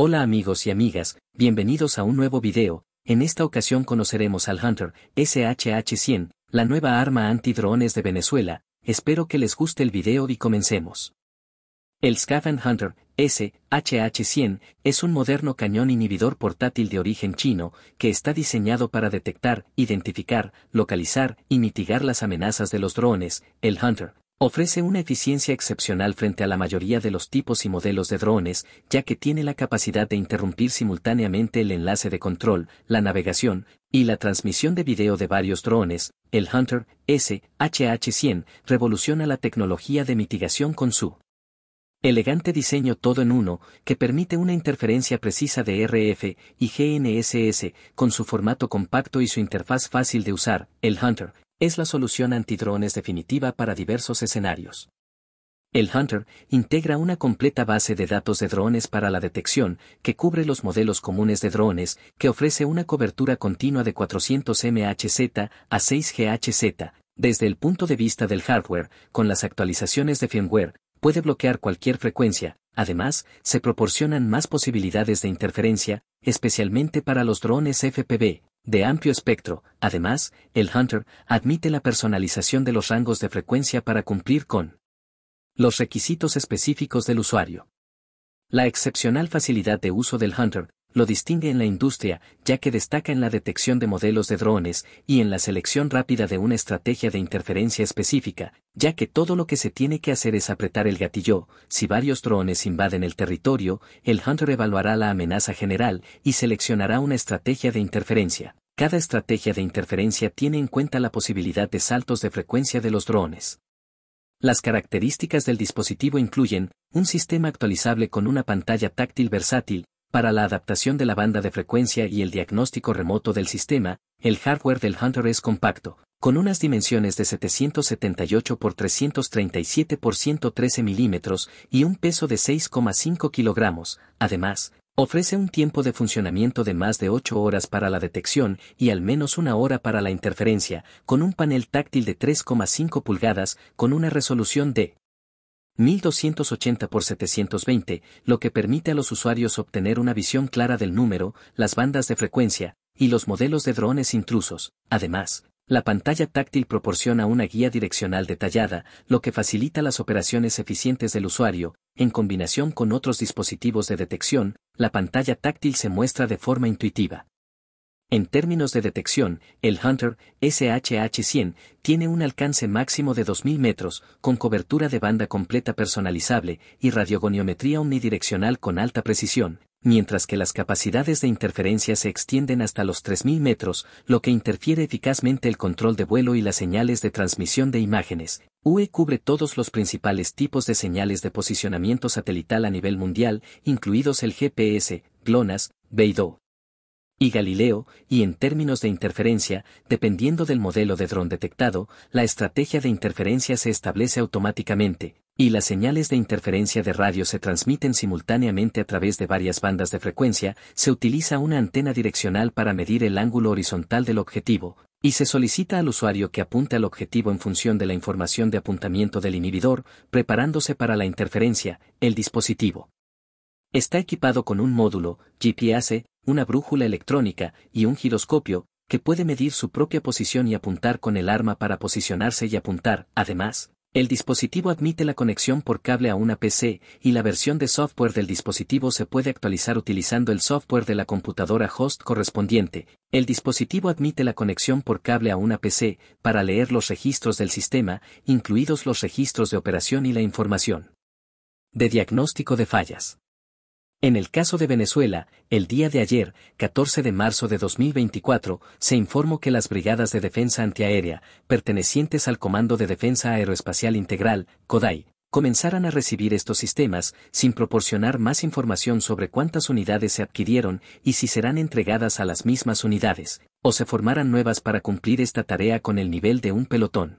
Hola amigos y amigas, bienvenidos a un nuevo video, en esta ocasión conoceremos al Hunter SHH-100, la nueva arma antidrones de Venezuela, espero que les guste el video y comencemos. El Scaven Hunter SHH-100 es un moderno cañón inhibidor portátil de origen chino que está diseñado para detectar, identificar, localizar y mitigar las amenazas de los drones. El Hunter Ofrece una eficiencia excepcional frente a la mayoría de los tipos y modelos de drones, ya que tiene la capacidad de interrumpir simultáneamente el enlace de control, la navegación y la transmisión de video de varios drones. El Hunter S 100 revoluciona la tecnología de mitigación con su elegante diseño todo en uno, que permite una interferencia precisa de RF y GNSS con su formato compacto y su interfaz fácil de usar. El Hunter es la solución antidrones definitiva para diversos escenarios. El Hunter integra una completa base de datos de drones para la detección, que cubre los modelos comunes de drones, que ofrece una cobertura continua de 400 MHz a 6 GHz. Desde el punto de vista del hardware, con las actualizaciones de firmware, puede bloquear cualquier frecuencia, además, se proporcionan más posibilidades de interferencia, especialmente para los drones FPV, de amplio espectro. Además, el Hunter admite la personalización de los rangos de frecuencia para cumplir con los requisitos específicos del usuario. La excepcional facilidad de uso del Hunter lo distingue en la industria, ya que destaca en la detección de modelos de drones y en la selección rápida de una estrategia de interferencia específica, ya que todo lo que se tiene que hacer es apretar el gatillo, si varios drones invaden el territorio, el Hunter evaluará la amenaza general y seleccionará una estrategia de interferencia. Cada estrategia de interferencia tiene en cuenta la posibilidad de saltos de frecuencia de los drones. Las características del dispositivo incluyen un sistema actualizable con una pantalla táctil versátil, para la adaptación de la banda de frecuencia y el diagnóstico remoto del sistema, el hardware del Hunter es compacto, con unas dimensiones de 778 x 337 x 113 milímetros y un peso de 6,5 kilogramos. Además, ofrece un tiempo de funcionamiento de más de 8 horas para la detección y al menos una hora para la interferencia, con un panel táctil de 3,5 pulgadas con una resolución de 1280 x 720, lo que permite a los usuarios obtener una visión clara del número, las bandas de frecuencia, y los modelos de drones intrusos. Además, la pantalla táctil proporciona una guía direccional detallada, lo que facilita las operaciones eficientes del usuario. En combinación con otros dispositivos de detección, la pantalla táctil se muestra de forma intuitiva. En términos de detección, el Hunter SHH-100 tiene un alcance máximo de 2.000 metros, con cobertura de banda completa personalizable y radiogoniometría omnidireccional con alta precisión, mientras que las capacidades de interferencia se extienden hasta los 3.000 metros, lo que interfiere eficazmente el control de vuelo y las señales de transmisión de imágenes. UE cubre todos los principales tipos de señales de posicionamiento satelital a nivel mundial, incluidos el GPS, GLONASS, BeiDou, y Galileo, y en términos de interferencia, dependiendo del modelo de dron detectado, la estrategia de interferencia se establece automáticamente, y las señales de interferencia de radio se transmiten simultáneamente a través de varias bandas de frecuencia, se utiliza una antena direccional para medir el ángulo horizontal del objetivo, y se solicita al usuario que apunte al objetivo en función de la información de apuntamiento del inhibidor, preparándose para la interferencia, el dispositivo. Está equipado con un módulo, GPS, una brújula electrónica y un giroscopio, que puede medir su propia posición y apuntar con el arma para posicionarse y apuntar. Además, el dispositivo admite la conexión por cable a una PC y la versión de software del dispositivo se puede actualizar utilizando el software de la computadora host correspondiente. El dispositivo admite la conexión por cable a una PC para leer los registros del sistema, incluidos los registros de operación y la información de diagnóstico de fallas. En el caso de Venezuela, el día de ayer, 14 de marzo de 2024, se informó que las Brigadas de Defensa Antiaérea, pertenecientes al Comando de Defensa Aeroespacial Integral, CODAI, comenzaran a recibir estos sistemas, sin proporcionar más información sobre cuántas unidades se adquirieron y si serán entregadas a las mismas unidades, o se formarán nuevas para cumplir esta tarea con el nivel de un pelotón.